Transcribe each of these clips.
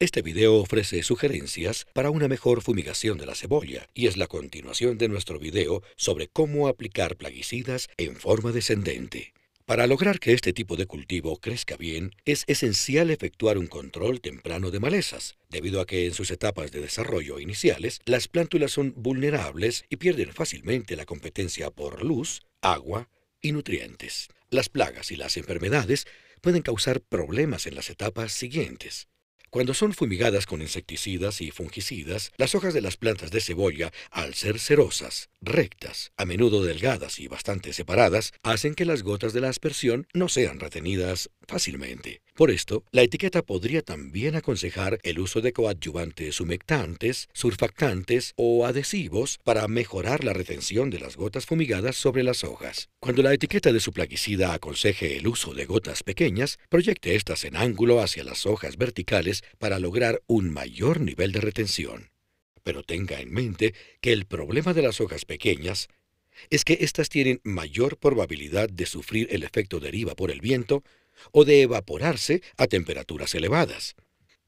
Este video ofrece sugerencias para una mejor fumigación de la cebolla y es la continuación de nuestro video sobre cómo aplicar plaguicidas en forma descendente. Para lograr que este tipo de cultivo crezca bien, es esencial efectuar un control temprano de malezas, debido a que en sus etapas de desarrollo iniciales las plántulas son vulnerables y pierden fácilmente la competencia por luz, agua y nutrientes. Las plagas y las enfermedades pueden causar problemas en las etapas siguientes. Cuando son fumigadas con insecticidas y fungicidas, las hojas de las plantas de cebolla, al ser cerosas, rectas, a menudo delgadas y bastante separadas, hacen que las gotas de la aspersión no sean retenidas fácilmente. Por esto, la etiqueta podría también aconsejar el uso de coadyuvantes humectantes, surfactantes o adhesivos para mejorar la retención de las gotas fumigadas sobre las hojas. Cuando la etiqueta de su plaguicida aconseje el uso de gotas pequeñas, proyecte estas en ángulo hacia las hojas verticales para lograr un mayor nivel de retención. Pero tenga en mente que el problema de las hojas pequeñas es que éstas tienen mayor probabilidad de sufrir el efecto deriva por el viento o de evaporarse a temperaturas elevadas.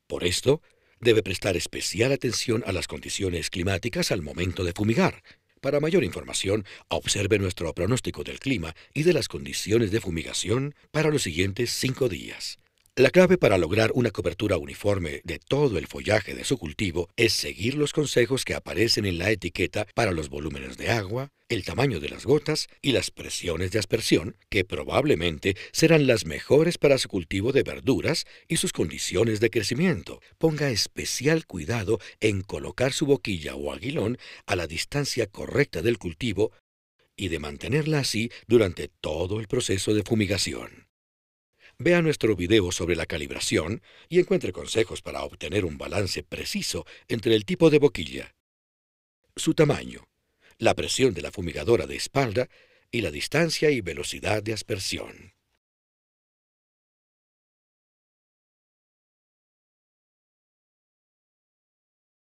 Por esto, debe prestar especial atención a las condiciones climáticas al momento de fumigar. Para mayor información, observe nuestro pronóstico del clima y de las condiciones de fumigación para los siguientes cinco días. La clave para lograr una cobertura uniforme de todo el follaje de su cultivo es seguir los consejos que aparecen en la etiqueta para los volúmenes de agua, el tamaño de las gotas y las presiones de aspersión, que probablemente serán las mejores para su cultivo de verduras y sus condiciones de crecimiento. Ponga especial cuidado en colocar su boquilla o aguilón a la distancia correcta del cultivo y de mantenerla así durante todo el proceso de fumigación. Vea nuestro video sobre la calibración y encuentre consejos para obtener un balance preciso entre el tipo de boquilla, su tamaño, la presión de la fumigadora de espalda y la distancia y velocidad de aspersión.